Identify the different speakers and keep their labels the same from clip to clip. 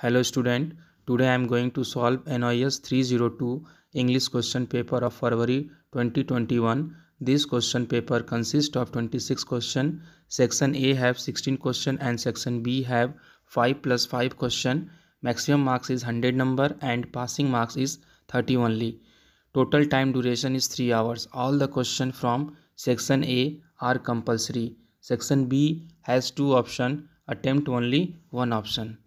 Speaker 1: Hello student, today I am going to solve NIS 302 English question paper of February 2021. This question paper consists of 26 question. Section A have 16 question and section B have 5 plus 5 question. Maximum marks is 100 number and passing marks is 30 only. Total time duration is 3 hours. All the question from section A are compulsory. Section B has two option, attempt only one option.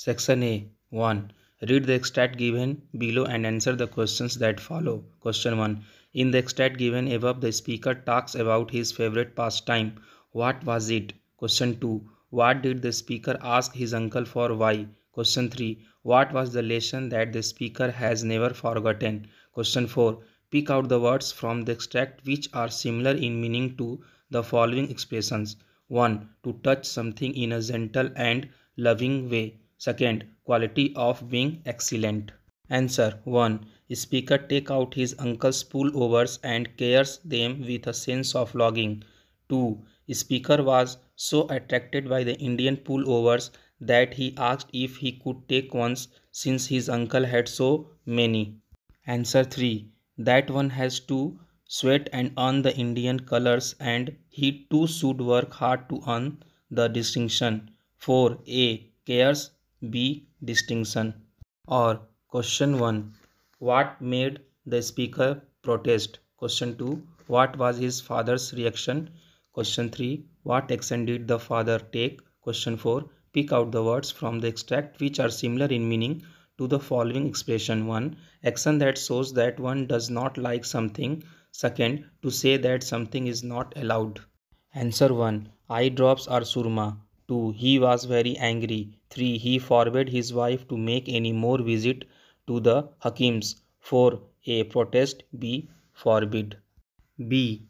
Speaker 1: Section A 1. Read the extract given below and answer the questions that follow. Question 1. In the extract given above, the speaker talks about his favorite pastime. What was it? Question 2. What did the speaker ask his uncle for? Why? Question 3. What was the lesson that the speaker has never forgotten? Question 4. Pick out the words from the extract which are similar in meaning to the following expressions 1. To touch something in a gentle and loving way. Second, quality of being excellent. Answer 1. Speaker take out his uncle's pullovers and cares them with a sense of longing. 2. Speaker was so attracted by the Indian pullovers that he asked if he could take ones since his uncle had so many. Answer 3. That one has to sweat and earn the Indian colors and he too should work hard to earn the distinction. 4. A. Cares B. Distinction. Or question 1. What made the speaker protest? Question 2. What was his father's reaction? Question 3. What action did the father take? Question 4. Pick out the words from the extract which are similar in meaning to the following expression 1. Action that shows that one does not like something. Second, to say that something is not allowed. Answer 1. Eye drops are surma. 2. He was very angry. 3. He forbade his wife to make any more visit to the Hakims. 4. A. Protest. B. Forbid. B.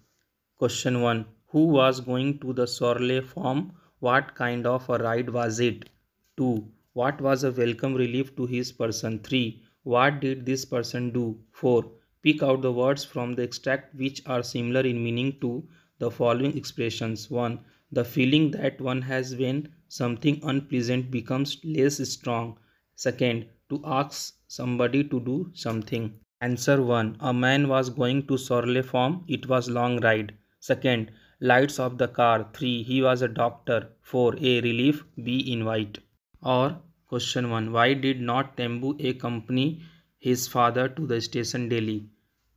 Speaker 1: Question 1. Who was going to the Sorley farm? What kind of a ride was it? 2. What was a welcome relief to his person? 3. What did this person do? 4. Pick out the words from the extract which are similar in meaning to the following expressions. 1. The feeling that one has when something unpleasant becomes less strong. Second, to ask somebody to do something. Answer 1. A man was going to Sorle farm. It was long ride. Second, lights of the car. 3. He was a doctor. 4. A relief. B invite. Or question 1. Why did not Tembu accompany his father to the station daily?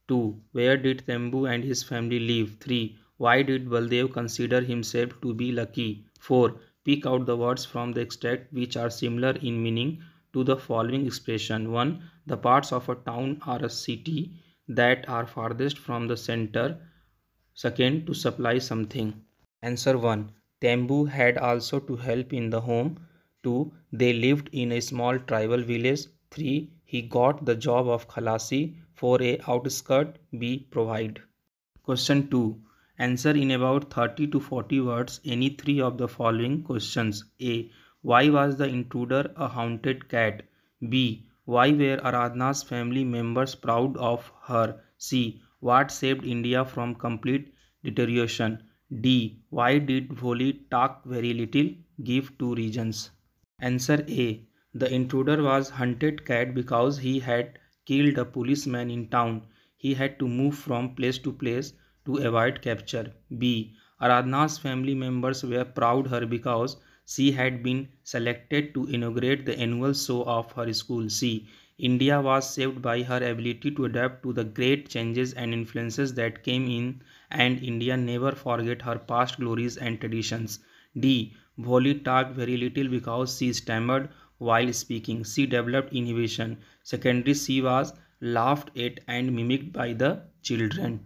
Speaker 1: 2. Where did Tembu and his family live? 3. Why did Baldev consider himself to be lucky? 4. Pick out the words from the extract which are similar in meaning to the following expression. 1. The parts of a town or a city that are farthest from the center. Second, to supply something. Answer 1. Tembu had also to help in the home. 2. They lived in a small tribal village. 3. He got the job of Khalasi for a outskirt. B. Provide. Question 2. Answer in about 30 to 40 words any three of the following questions. A. Why was the intruder a haunted cat? B. Why were Aradhna's family members proud of her? C. What saved India from complete deterioration? D. Why did Voli talk very little? Give two reasons. Answer A. The intruder was hunted cat because he had killed a policeman in town. He had to move from place to place to avoid capture. B. Aradhana's family members were proud her because she had been selected to inaugurate the annual show of her school. C. India was saved by her ability to adapt to the great changes and influences that came in, and India never forget her past glories and traditions. D. Bholi talked very little because she stammered while speaking. She developed inhibition. Secondly, she was laughed at and mimicked by the children.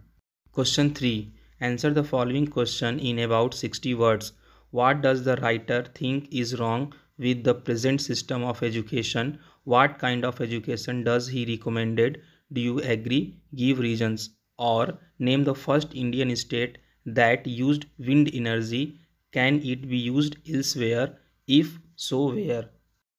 Speaker 1: Question 3. Answer the following question in about 60 words. What does the writer think is wrong with the present system of education? What kind of education does he recommended? Do you agree? Give reasons. Or name the first Indian state that used wind energy. Can it be used elsewhere? If so, where?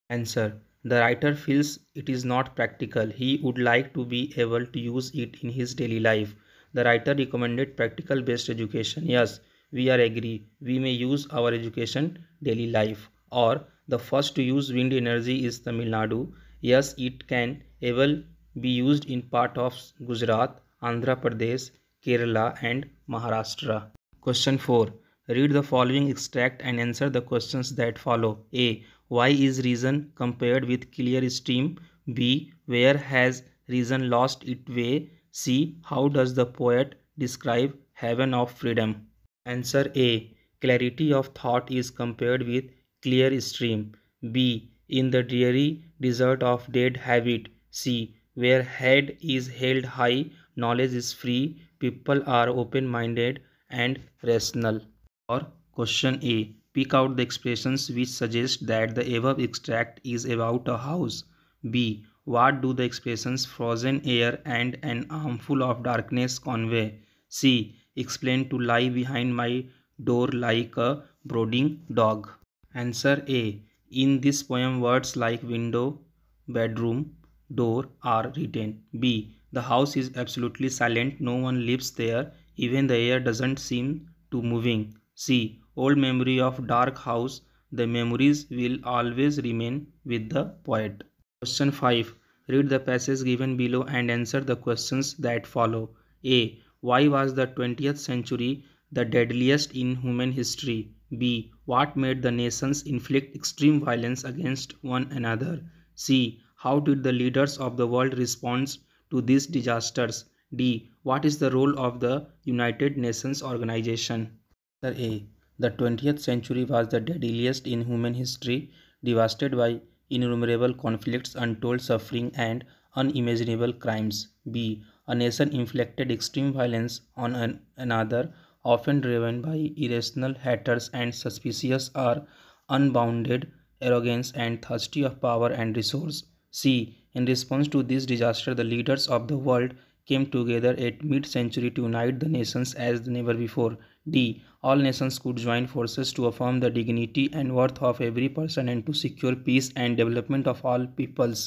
Speaker 1: Answer. The writer feels it is not practical. He would like to be able to use it in his daily life the writer recommended practical based education. Yes, we are agree. We may use our education daily life. Or the first to use wind energy is Tamil Nadu. Yes, it can able be used in part of Gujarat, Andhra Pradesh, Kerala and Maharashtra. Question 4. Read the following extract and answer the questions that follow. A. Why is reason compared with clear stream? B. Where has reason lost its way? C. How does the poet describe heaven of freedom? Answer A. Clarity of thought is compared with clear stream. B. In the dreary desert of dead habit. C. Where head is held high, knowledge is free, people are open minded and rational. Or question A. Pick out the expressions which suggest that the above extract is about a house. B. What do the expressions frozen air and an armful of darkness convey? C. Explain to lie behind my door like a brooding dog. Answer A. In this poem, words like window, bedroom, door are written. B. The house is absolutely silent. No one lives there. Even the air doesn't seem to moving. C. Old memory of dark house. The memories will always remain with the poet. Question 5. Read the passage given below and answer the questions that follow. A. Why was the 20th century the deadliest in human history? B. What made the nations inflict extreme violence against one another? C. How did the leaders of the world respond to these disasters? D. What is the role of the United Nations Organization? Answer A. The 20th century was the deadliest in human history, devastated by innumerable conflicts, untold suffering, and unimaginable crimes. B. A nation inflicted extreme violence on an another, often driven by irrational haters and suspicious or unbounded arrogance and thirsty of power and resource. C. In response to this disaster, the leaders of the world came together at mid-century to unite the nations as never before. D. All nations could join forces to affirm the dignity and worth of every person and to secure peace and development of all peoples.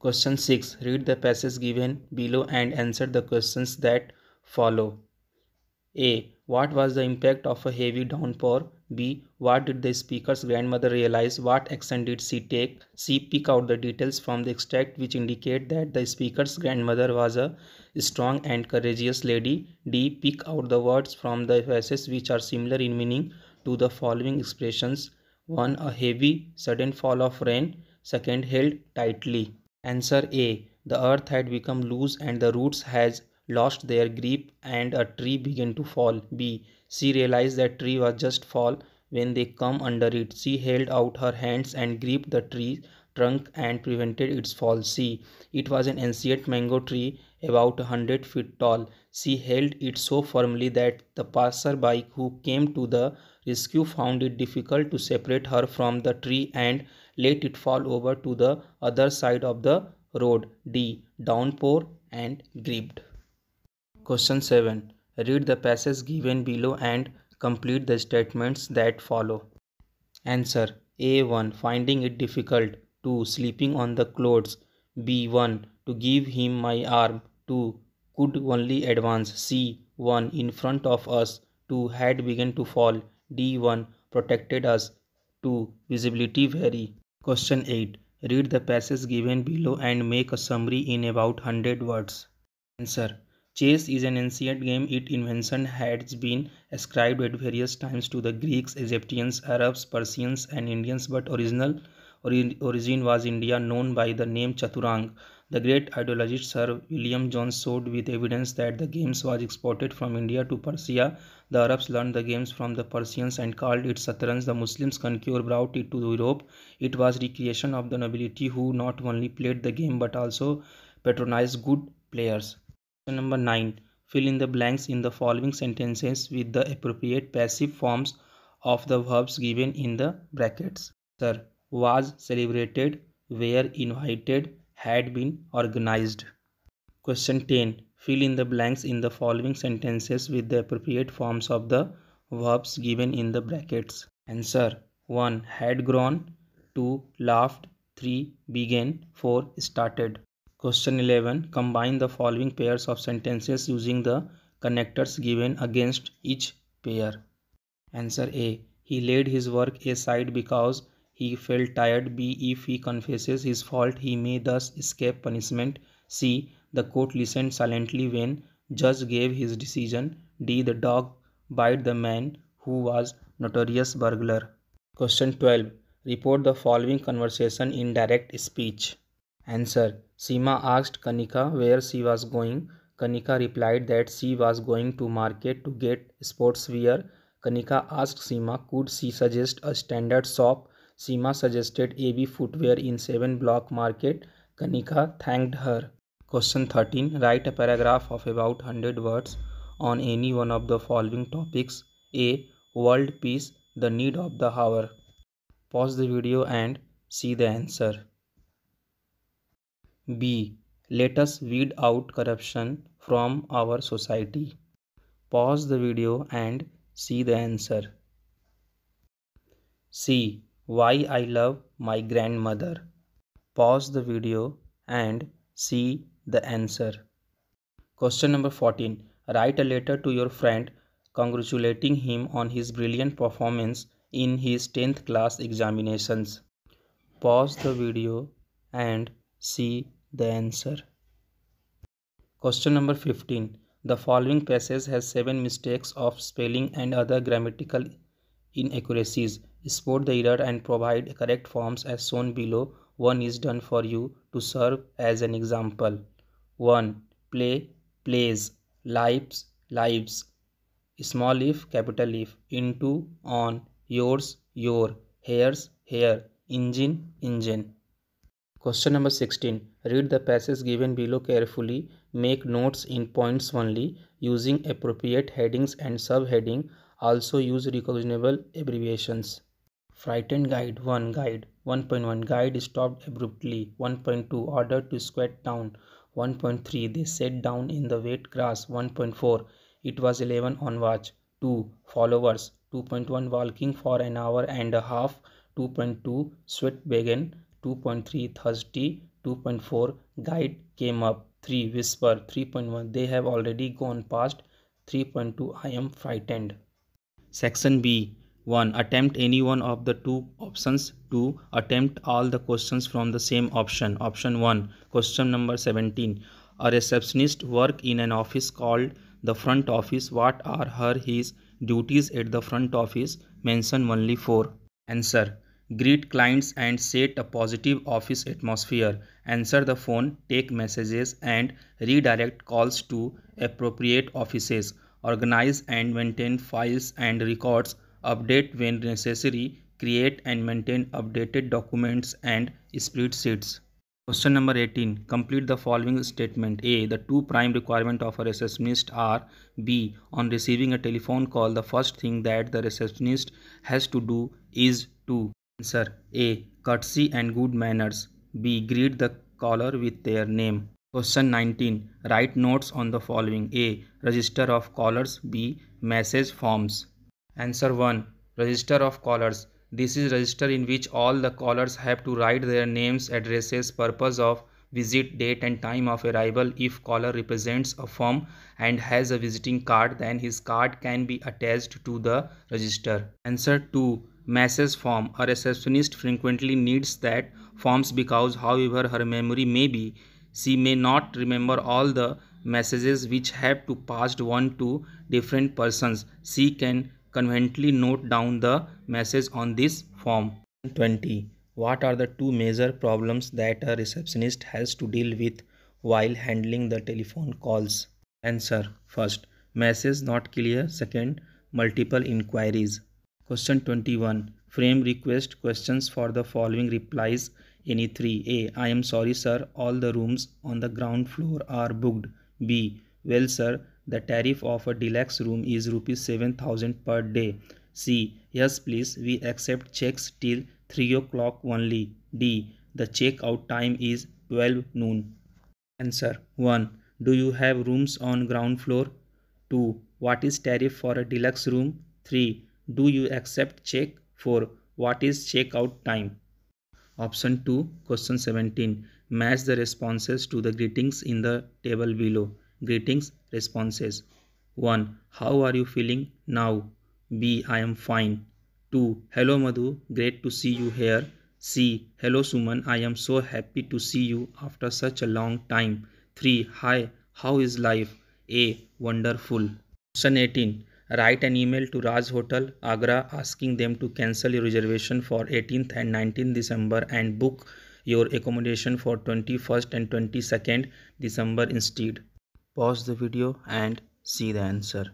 Speaker 1: Question 6. Read the passage given below and answer the questions that follow. A. What was the impact of a heavy downpour? B. What did the speaker's grandmother realize? What action did she take? C. Pick out the details from the extract which indicate that the speaker's grandmother was a strong and courageous lady. D. Pick out the words from the verses which are similar in meaning to the following expressions 1. A heavy, sudden fall of rain. Second, held tightly. Answer A. The earth had become loose and the roots has lost their grip and a tree began to fall. B. She realized that tree was just fall when they come under it. She held out her hands and gripped the tree trunk and prevented its fall. C. It was an ancient mango tree about a hundred feet tall. She held it so firmly that the passerby who came to the rescue found it difficult to separate her from the tree and let it fall over to the other side of the road. D. Downpour and gripped. Question 7. Read the passage given below and complete the statements that follow. Answer A1. Finding it difficult. 2. Sleeping on the clothes. B1. To give him my arm. 2. Could only advance. C1. In front of us. 2. Had begun to fall. D1. Protected us. 2. Visibility vary. Question 8. Read the passage given below and make a summary in about 100 words. Answer Chess is an ancient game. Its invention has been ascribed at various times to the Greeks, Egyptians, Arabs, Persians, and Indians, but original origin was India, known by the name Chaturang. The great ideologist Sir William Jones showed with evidence that the games was exported from India to Persia. The Arabs learned the games from the Persians and called it Shatranj. The Muslims conquer brought it to Europe. It was recreation of the nobility who not only played the game but also patronized good players. Question number 9. Fill in the blanks in the following sentences with the appropriate passive forms of the verbs given in the brackets. Sir, was celebrated, were invited, had been organized. Question 10. Fill in the blanks in the following sentences with the appropriate forms of the verbs given in the brackets. Answer 1. Had grown, 2. Laughed, 3. Began, 4. Started. Question 11. Combine the following pairs of sentences using the connectors given against each pair. Answer A. He laid his work aside because he felt tired. B. If he confesses his fault, he may thus escape punishment. C. The court listened silently when judge gave his decision. D. The dog bit the man who was notorious burglar. Question 12. Report the following conversation in direct speech. Answer Seema asked Kanika where she was going. Kanika replied that she was going to market to get sportswear. Kanika asked Seema could she suggest a standard shop. Seema suggested AB footwear in 7 block market. Kanika thanked her. Question 13 Write a paragraph of about 100 words on any one of the following topics A. World peace, the need of the hour. Pause the video and see the answer. B. Let us weed out corruption from our society. Pause the video and see the answer. C. Why I love my grandmother. Pause the video and see the answer. Question number 14. Write a letter to your friend congratulating him on his brilliant performance in his 10th class examinations. Pause the video and see the answer. Question number 15. The following passage has seven mistakes of spelling and other grammatical inaccuracies. Spot the error and provide correct forms as shown below. One is done for you to serve as an example. 1. Play, plays, lives, lives. Small if, capital if. Into, on, yours, your. Hairs, hair. Engine, engine. Question number 16. Read the passage given below carefully, make notes in points only, using appropriate headings and subheading, also use recognizable abbreviations. Frightened Guide 1 Guide 1.1 Guide stopped abruptly 1.2 Order to squat down 1.3 They sat down in the wet grass 1.4 It was 11 on watch 2 Followers 2.1 Walking for an hour and a half 2.2 Sweat began 2.3 Thirsty 2.4 guide came up 3 whisper 3.1 they have already gone past 3.2 i am frightened section b 1 attempt any one of the two options 2 attempt all the questions from the same option option 1 question number 17 a receptionist work in an office called the front office what are her his duties at the front office mention only 4 answer greet clients and set a positive office atmosphere, answer the phone, take messages, and redirect calls to appropriate offices, organize and maintain files and records, update when necessary, create and maintain updated documents and spreadsheets. Question number 18. Complete the following statement. A. The two prime requirements of a receptionist are B. On receiving a telephone call, the first thing that the receptionist has to do is to Answer A. Courtesy and good manners. B. Greet the caller with their name. Question 19. Write notes on the following A. Register of callers. B. Message forms. Answer 1. Register of callers. This is register in which all the callers have to write their names, addresses, purpose of visit, date and time of arrival. If caller represents a firm and has a visiting card, then his card can be attached to the register. Answer 2. Messages form. A receptionist frequently needs that forms because however her memory may be, she may not remember all the messages which have to passed one to different persons. She can conveniently note down the message on this form. 20. What are the two major problems that a receptionist has to deal with while handling the telephone calls? Answer. First, message not clear. Second, multiple inquiries. Question 21. Frame request questions for the following replies. Any three. A. I am sorry, sir. All the rooms on the ground floor are booked. B. Well, sir, the tariff of a deluxe room is rupees 7000 per day. C. Yes, please. We accept checks till 3 o'clock only. D. The checkout time is 12 noon. Answer 1. Do you have rooms on ground floor? 2. What is tariff for a deluxe room? 3. Do you accept check? for What is checkout time? Option 2. Question 17. Match the responses to the greetings in the table below. Greetings responses. 1. How are you feeling now? B. I am fine. 2. Hello Madhu, great to see you here. C. Hello Suman, I am so happy to see you after such a long time. 3. Hi, how is life? A. Wonderful. Question 18. Write an email to Raj Hotel, Agra, asking them to cancel your reservation for 18th and 19th December and book your accommodation for 21st and 22nd December instead. Pause the video and see the answer.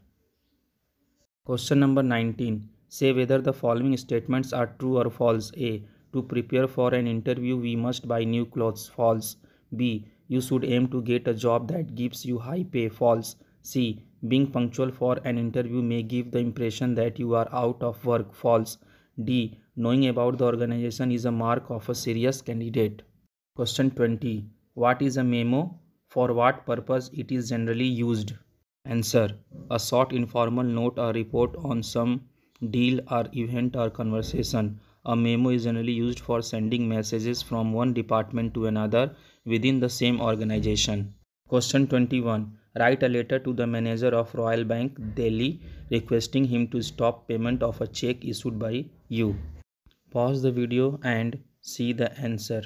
Speaker 1: Question number 19. Say whether the following statements are true or false. A. To prepare for an interview, we must buy new clothes. False. B. You should aim to get a job that gives you high pay. False. C. Being punctual for an interview may give the impression that you are out of work. False. D. Knowing about the organization is a mark of a serious candidate. Question 20. What is a memo? For what purpose it is generally used? Answer. A short informal note or report on some deal or event or conversation. A memo is generally used for sending messages from one department to another within the same organization. Question 21 write a letter to the manager of Royal Bank Delhi requesting him to stop payment of a check issued by you. Pause the video and see the answer.